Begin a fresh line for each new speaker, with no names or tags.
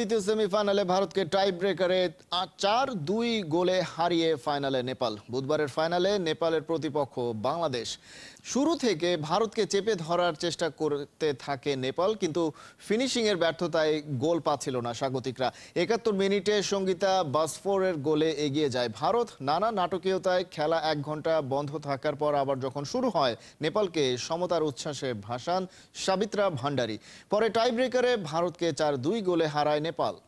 তৃতীয় সেমিফাইনালে ভারতকে টাই ব্রেকারে চার দুই গোলে হারিয়ে ফাইনালে নেপাল বুধবারের ফাইনালে নেপালের প্রতিপক্ষ বাংলাদেশ শুরু থেকে ভারতকে চেপে ধরার চেষ্টা করতে থাকে নেপাল কিন্তু ফিনিশিংয়ের ব্যর্থতায় গোল পাচ্ছিল না স্বাগতিকরা একাত্তর মিনিটে সঙ্গীতা বাসফোরের গোলে এগিয়ে যায় ভারত নানা নাটকীয়তায় খেলা এক ঘন্টা বন্ধ থাকার পর আবার যখন শুরু হয় নেপালকে সমতার উচ্ছ্বাসে ভাসান সাবিত্রা ভান্ডারী পরে টাই ব্রেকারে ভারতকে চার দুই গোলে হারায় Nepal.